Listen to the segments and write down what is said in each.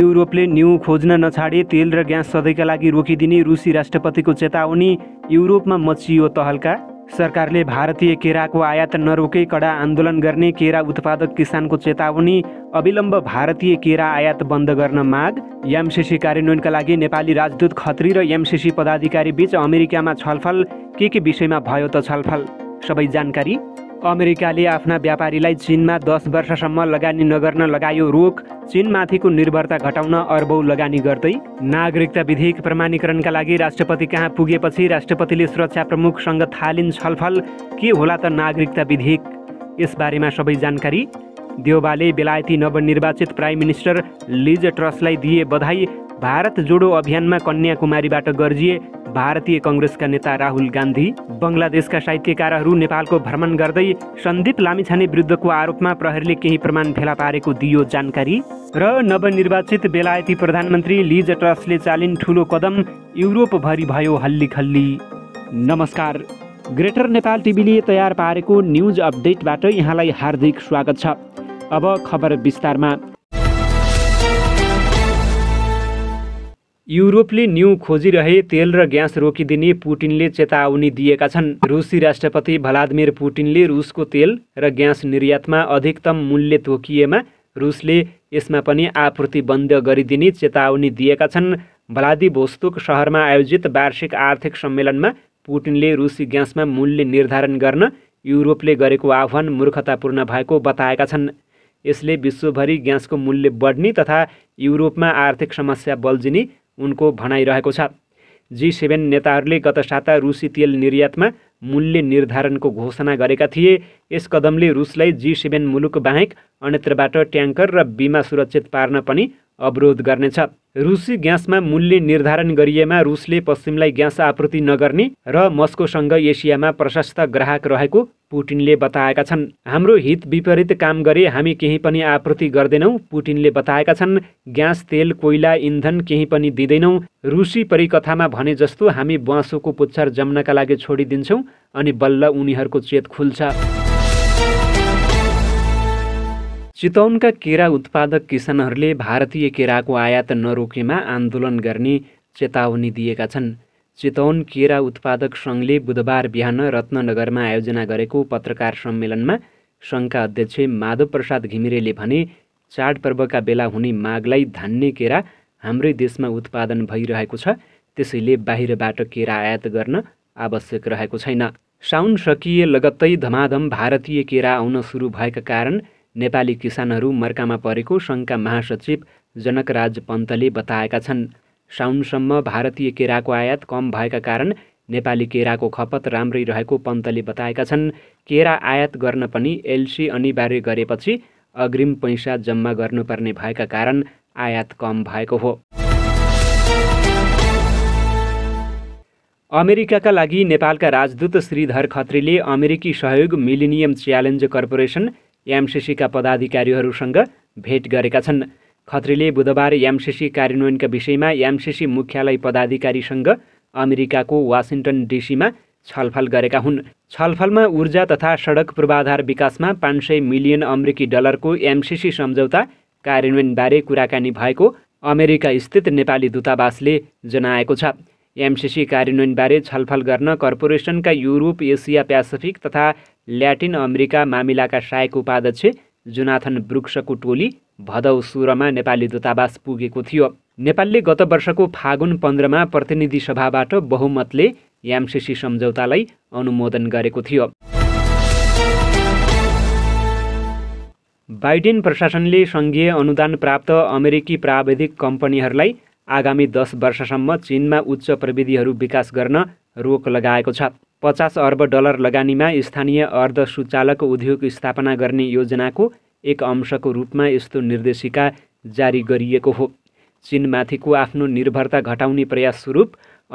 युरोपले new खोज्न नछाडे तेल र ग्यास सधैँका लागि रोकिदिने रुसी राष्ट्रपतिको चेतावनी युरोपमा मचियो तहल्का सरकारले भारतीय केराको आयात नरोकै कडा आन्दोलन गर्ने केरा उत्पादक किसानको चेतावनी अविलम्ब भारतीय केरा आयात बन्द गर्न माग एमसिसी कार्यान्वयनका लागि नेपाली राजदूत खत्री र एमसिसी पदाधिकारी बीच अमेरिकामा छलफल के के विषयमा भयो त छलफल सबै जानकारी अमेरिकाले आफ्ना व्यापारीलाई चिनमा दस वर्षसम्म लगानी नगर्न लगायो रोक चिनमाथिको निर्भरता घटाउन अर्बौ लगानी गर्दै नागरिकता विधेयक प्रमाणीकरणका लागि राष्ट्रपति कहाँ पुगेपछि राष्ट्रपतिले सुरक्षा प्रमुखसँग थालिन छलफल के होला त नागरिकता विधेयक यसबारेमा सबै जानकारी देउबाले बेलायती नवनिर्वाचित प्राइम मिनिस्टर लिज ट्रसलाई दिए बधाई भारत जोडो अभियानमा कन्याकुमारीबाट गर्जिए भारतीय कङ्ग्रेसका नेता राहुल गान्धी बङ्गलादेशका साहित्यकारहरू नेपालको भ्रमण गर्दै सन्दीप लामिछाने विरुद्धको आरोपमा प्रहरीले केही प्रमाण फेला पारेको दियो जानकारी र नवनिर्वाचित बेलायती प्रधानमन्त्री लिज ट्रसले चालिन ठुलो कदम युरोपभरि भयो हल्ली खल्ली नमस्कार ग्रेटर नेपाल टिभीले तयार पारेको न्युज अपडेटबाट यहाँलाई हार्दिक स्वागत छ अब खबर विस्तारमा युरोपले न्यू खोजिरहे तेल र ग्यास रोकिदिने पुटिनले चेतावनी दिएका छन् रुसी राष्ट्रपति भ्लादिमिर पुटिनले रुसको तेल र ग्यास निर्यातमा अधिकतम मूल्य तोकिएमा रुसले यसमा पनि आपूर्ति बन्द गरिदिने चेतावनी दिएका छन् भ्लादिभोस्तोक सहरमा आयोजित वार्षिक आर्थिक सम्मेलनमा पुटिनले रुसी ग्यासमा मूल्य निर्धारण गर्न युरोपले गरेको आह्वान मूर्खतापूर्ण भएको बताएका छन् यसले विश्वभरि ग्यासको मूल्य बढ्ने तथा युरोपमा आर्थिक समस्या बल्झिने उनको भनाइरहेको छ जी सेभेन नेताहरूले गत साता रुसी तेल निर्यातमा मूल्य निर्धारणको घोषणा गरेका थिए यस कदमले रुसलाई जी सेभेन मुलुक बाहेक अन्यत्रबाट ट्याङ्कर र बिमा सुरक्षित पार्न पनि अवरोध गर्नेछ रुसी ग्यासमा मूल्य निर्धारण गरिएमा रुसले पश्चिमलाई ग्यास आपूर्ति नगर्ने र मस्कोसँग एसियामा प्रशस्त ग्राहक रहेको पुटिनले बताएका छन् हाम्रो हित विपरीत काम गरे हामी केही पनि आपूर्ति गर्दैनौँ पुटिनले बताएका छन् ग्यास तेल कोइला इन्धन केही पनि दिँदैनौँ रुसी परिकथामा भने जस्तो हामी बाँसोको पुच्छर जम्नका लागि छोडिदिन्छौँ अनि बल्ल उनीहरूको चेत खुल्छ चितौनका केरा उत्पादक किसानहरूले भारतीय केराको आयात नरोकेमा आन्दोलन गर्ने चेतावनी दिएका छन् चितौन केरा उत्पादक सङ्घले बुधबार बिहान रत्ननगरमा आयोजना गरेको पत्रकार सम्मेलनमा सङ्घका अध्यक्ष माधव प्रसाद घिमिरेले भने चाडपर्वका बेला हुने मागलाई धान्ने केरा हाम्रै देशमा उत्पादन भइरहेको छ त्यसैले बाहिरबाट केरा आयात गर्न आवश्यक रहेको छैन साउन सकिए लगत्तै धमाधम भारतीय केरा आउन सुरु भएका कारण नेपाली किसानहरू मर्कामा परेको सङ्घका महासचिव जनकराज पन्तले बताएका छन् साउनसम्म भारतीय केराको आयात कम भएका कारण नेपाली केराको खपत राम्रै रहेको पन्तले बताएका छन् केरा आयात गर्न पनि एलसी अनिवार्य गरेपछि अग्रिम पैसा जम्मा गर्नुपर्ने भएका कारण आयात कम भएको हो अमेरिकाका लागि नेपालका राजदूत श्रीधर खत्रीले अमेरिकी सहयोग मिलिनियम च्यालेन्ज कर्पोरेसन एमसिसीका पदाधिकारीहरूसँग भेट गरेका छन् खत्रीले बुधबार एमसिसी कार्यान्वयनका विषयमा एमसिसी मुख्यालय पदाधिकारीसँग अमेरिकाको वासिङटन डिसीमा छलफल गरेका हुन् छलफलमा ऊर्जा तथा सडक पूर्वाधार विकासमा पाँच सय मिलियन अमेरिकी डलरको एमसिसी सम्झौता कार्यान्वयनबारे कुराकानी भएको अमेरिका स्थित नेपाली दूतावासले जनाएको छ एमसिसी कार्यान्वयनबारे छलफल गर्न कर्पोरेसनका युरोप एसिया प्यासिफिक तथा ल्याटिन अमेरिका मामिलाका सहायक उपाध्यक्ष जुनाथन ब्रुक्सको टोली भदौ सुरमा नेपाली दूतावास पुगेको थियो नेपालले गत वर्षको फागुन पन्ध्रमा प्रतिनिधि सभाबाट बहुमतले यामसिसी सम्झौतालाई अनुमोदन गरेको थियो बाइडेन प्रशासनले सङ्घीय अनुदान प्राप्त अमेरिकी प्राविधिक कम्पनीहरूलाई आगामी दस वर्षसम्म चिनमा उच्च प्रविधिहरू विकास गर्न रोक लगाएको छ पचास अर्ब डलर लगानीमा स्थानीय अर्धसुचालक उद्योग स्थापना गर्ने योजनाको एक अंशको रूपमा यस्तो निर्देशिका जारी गरिएको हो चिनमाथिको आफ्नो निर्भरता घटाउने प्रयास स्वरूप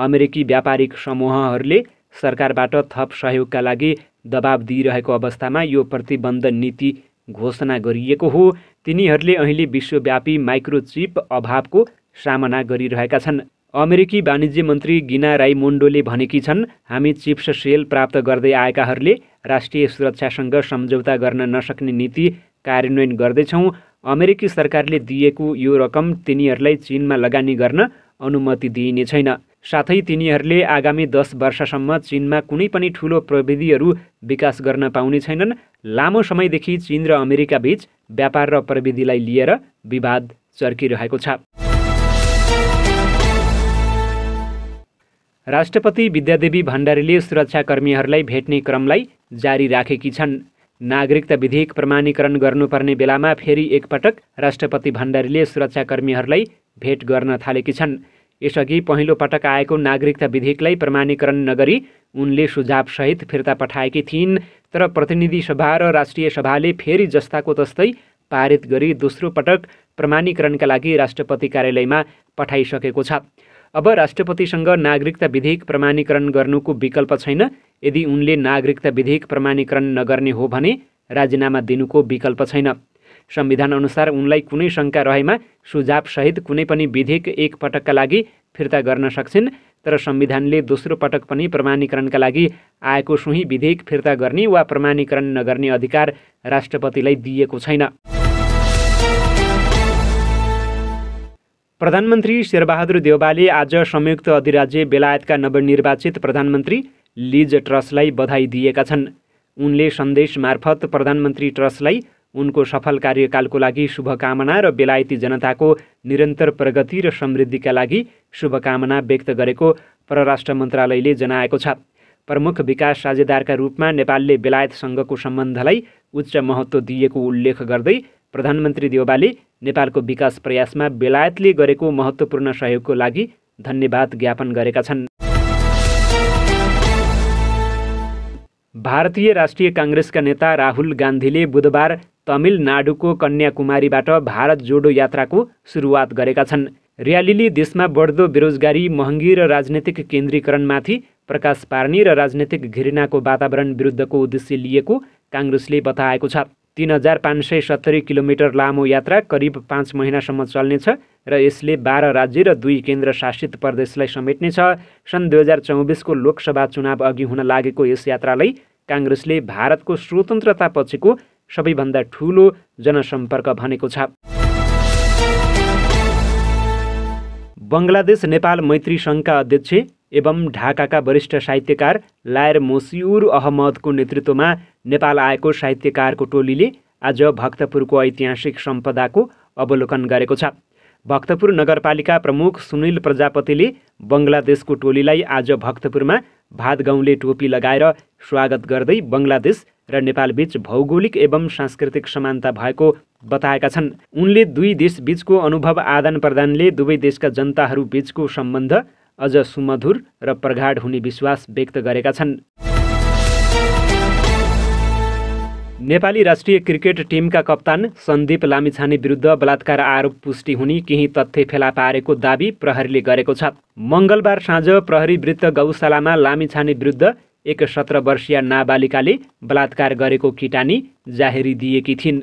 अमेरिकी व्यापारिक समूहहरूले सरकारबाट थप सहयोगका लागि दबाब दिइरहेको अवस्थामा यो प्रतिबन्ध नीति घोषणा गरिएको हो तिनीहरूले अहिले विश्वव्यापी माइक्रोचिप अभावको सामना गरिरहेका छन् अमेरिकी वाणिज्य मन्त्री गिना राई मोन्डोले भनेकी छन् हामी चिप्स सेल प्राप्त गर्दै आएकाहरूले राष्ट्रिय सुरक्षासँग सम्झौता गर्न नसक्ने नीति कार्यान्वयन गर्दैछौँ अमेरिकी सरकारले दिएको यो रकम तिनीहरूलाई चिनमा लगानी गर्न अनुमति दिइने छैन साथै तिनीहरूले आगामी दस वर्षसम्म चिनमा कुनै पनि ठुलो प्रविधिहरू विकास गर्न पाउने छैनन् लामो समयदेखि चिन र अमेरिकाबीच व्यापार र प्रविधिलाई लिएर विवाद चर्किरहेको छ राष्ट्रपति विद्यादेवी भण्डारीले सुरक्षाकर्मीहरूलाई भेट्ने क्रमलाई जारी राखेकी छन् नागरिकता विधेयक प्रमाणीकरण गर्नुपर्ने बेलामा फेरि एकपटक राष्ट्रपति भण्डारीले सुरक्षाकर्मीहरूलाई भेट गर्न थालेकी छन् यसअघि पहिलो पटक आएको नागरिकता विधेयकलाई प्रमाणीकरण नगरी उनले सुझावसहित फिर्ता पठाएकी थिइन् तर प्रतिनिधि सभा र राष्ट्रिय सभाले फेरि जस्ताको तस्तै पारित गरी दोस्रो पटक प्रमाणीकरणका लागि राष्ट्रपति कार्यालयमा पठाइसकेको छ अब राष्ट्रपतिसँग नागरिकता विधेयक प्रमाणीकरण गर्नुको विकल्प छैन यदि उनले नागरिकता विधेयक प्रमाणीकरण नगर्ने हो भने राजीनामा दिनुको विकल्प छैन संविधान अनुसार उनलाई कुनै शङ्का रहेमा सुझावसहित कुनै पनि विधेयक एक पटकका लागि फिर्ता गर्न सक्छन् तर संविधानले दोस्रो पटक पनि प्रमाणीकरणका लागि आएको सोही विधेयक फिर्ता गर्ने वा प्रमाणीकरण नगर्ने अधिकार राष्ट्रपतिलाई दिएको छैन प्रधानमन्त्री शेरबहादुर देवालले आज संयुक्त अधिराज्य बेलायतका नवनिर्वाचित प्रधानमन्त्री लिज ट्रसलाई बधाई दिएका छन् उनले सन्देश मार्फत प्रधानमन्त्री ट्रसलाई उनको सफल कार्यकालको लागि शुभकामना र बेलायती जनताको निरन्तर प्रगति र समृद्धिका लागि शुभकामना व्यक्त गरेको परराष्ट्र मन्त्रालयले जनाएको छ प्रमुख विकास साझेदारका रूपमा नेपालले बेलायतसँगको सम्बन्धलाई उच्च महत्त्व दिएको उल्लेख गर्दै प्रधानमन्त्री देवालले नेपालको विकास प्रयासमा बेलायतले गरेको महत्त्वपूर्ण सहयोगको लागि धन्यवाद ज्ञापन गरेका छन् भारतीय राष्ट्रिय काङ्ग्रेसका नेता राहुल गान्धीले बुधबार तमिलनाडुको कन्याकुमारीबाट भारत जोडो यात्राको सुरुवात गरेका छन् र्यालीले देशमा बढ्दो बेरोजगारी महँगी र राजनैतिक केन्द्रीकरणमाथि प्रकाश पार्ने र राजनैतिक घृणाको वातावरण विरुद्धको उद्देश्य लिएको काङ्ग्रेसले बताएको छ तिन हजार पाँच सय सत्तरी किलोमिटर लामो यात्रा करिब पाँच महिनासम्म चल्नेछ र यसले बाह्र राज्य र दुई केन्द्र शासित प्रदेशलाई समेट्नेछ सन् दुई हजार चौबिसको लोकसभा चुनाव अघि हुन लागेको यस यात्रालाई काङ्ग्रेसले भारतको स्वतन्त्रतापछिको सबैभन्दा ठुलो जनसम्पर्क भनेको छ बङ्गलादेश नेपाल मैत्री सङ्घका अध्यक्ष एवं ढाकाका वरिष्ठ साहित्यकार लायर मोसियुर अहमदको नेतृत्वमा नेपाल आएको साहित्यकारको टोलीले आज भक्तपुरको ऐतिहासिक सम्पदाको अवलोकन गरेको छ भक्तपुर नगरपालिका प्रमुख सुनिल प्रजापतिले बङ्गलादेशको टोलीलाई आज भक्तपुरमा भात गाउँले टोपी लगाएर स्वागत गर्दै बङ्गलादेश र नेपालबीच भौगोलिक एवं सांस्कृतिक समानता भएको बताएका छन् उनले दुई देशबीचको अनुभव आदान प्रदानले दुवै देशका जनताहरूबीचको सम्बन्ध अझ सुमधुर र प्रगाढ हुने विश्वास व्यक्त गरेका छन् नेपाली राष्ट्रिय क्रिकेट टिमका कप्तान सन्दीप लामिछाने विरुद्ध बलात्कार आरोप पुष्टि हुने केही तथ्य फेला पारेको दावी प्रहरीले गरेको छ मङ्गलबार साँझ प्रहरी वृत्त गौशालामा लामिछाने विरुद्ध एक सत्र वर्षीय नाबालिकाले बलात्कार गरेको किटानी जाहेरी दिएकी थिइन्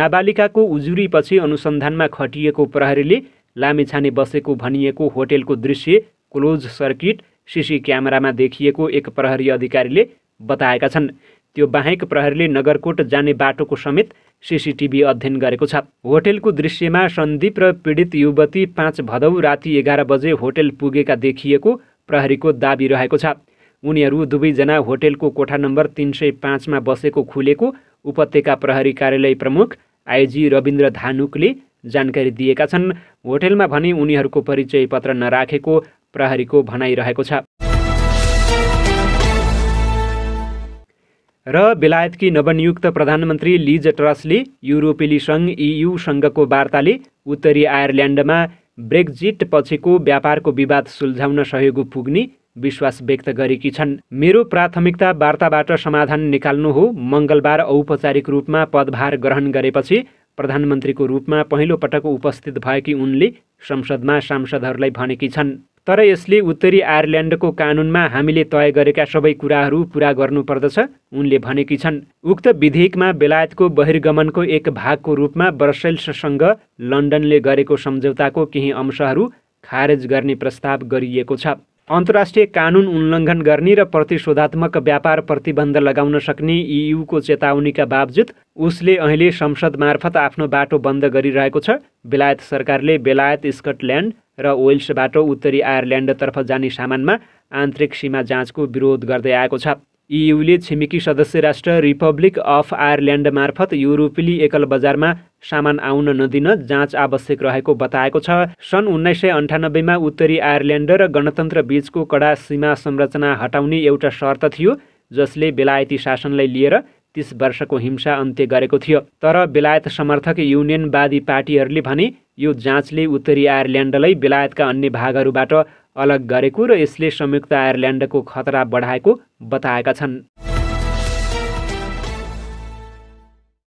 नाबालिकाको उजुरीपछि अनुसन्धानमा खटिएको प्रहरीले लामिछाने बसेको भनिएको होटेलको दृश्य क्लोज सर्किट सिसी क्यामेरामा देखिएको एक प्रहरी अधिकारीले बताएका छन् त्यो बाहेक प्रहरीले नगरकोट जाने बाटोको समेत सिसिटिभी अध्ययन गरेको छ होटेलको दृश्यमा सन्दीप र पीडित युवती पाँच भदौ राति एघार बजे होटेल पुगेका देखिएको प्रहरीको दाबी रहेको छ उनीहरू दुवैजना होटेलको कोठा नम्बर तिन सय पाँचमा बसेको खुलेको उपत्यका प्रहरी कार्यालय प्रमुख आइजी रविन्द्र धानुकले जानकारी दिएका छन् होटेलमा भने उनीहरूको परिचय पत्र नराखेको प्रहरीको भनाइरहेको छ र बेलायतकी नवनियुक्त प्रधानमन्त्री लिज ट्रसले युरोपेली सङ्घ इयुसँगको वार्ताले उत्तरी आयरल्यान्डमा ब्रेक्जिट पछिको व्यापारको विवाद सुल्झाउन सहयोग पुग्ने विश्वास व्यक्त गरेकी छन् मेरो प्राथमिकता वार्ताबाट समाधान निकाल्नु हो मङ्गलबार औपचारिक रूपमा पदभार ग्रहण गरेपछि प्रधानमन्त्रीको रूपमा पहिलो पटक उपस्थित भएकी उनले संसदमा सांसदहरूलाई भनेकी छन् तर यसले उत्तरी आयरल्यान्डको कानुनमा हामीले तय गरेका सबै कुराहरू पुरा गर्नुपर्दछ उनले भनेकी छन् उक्त विधेयकमा बेलायतको बहिर्गमनको एक भागको रूपमा ब्रसेल्ससँग लन्डनले गरेको सम्झौताको केही अंशहरू खारेज गर्ने प्रस्ताव गरिएको छ अन्तर्राष्ट्रिय कानुन उल्लङ्घन गर्ने र प्रतिशोधात्मक व्यापार प्रतिबन्ध लगाउन सक्ने इयुको चेतावनीका बावजुद उसले अहिले संसद मार्फत आफ्नो बाटो बन्द गरिरहेको छ बेलायत सरकारले बेलायत स्कटल्यान्ड र वेल्सबाट उत्तरी आयरल्यान्डतर्फ जाने सामानमा आन्तरिक सीमा जाँचको विरोध गर्दै आएको छ इयुले छिमेकी सदस्य राष्ट्र रिपब्लिक अफ आयरल्यान्ड मार्फत युरोपेली एकल बजारमा सामान आउन नदिन जाँच आवश्यक रहेको बताएको छ सन् उन्नाइस सय अन्ठानब्बेमा उत्तरी आयरल्यान्ड र गणतन्त्र बीचको कडा सीमा संरचना हटाउने एउटा शर्त थियो जसले बेलायती शासनलाई लिएर तिस वर्षको हिंसा अन्त्य गरेको थियो तर बेलायत समर्थक युनियनवादी पार्टीहरूले भने यो जाँचले उत्तरी आयरल्यान्डलाई बेलायतका अन्य भागहरूबाट अलग गरेको र यसले संयुक्त आयरल्यान्डको खतरा बढाएको बताएका छन्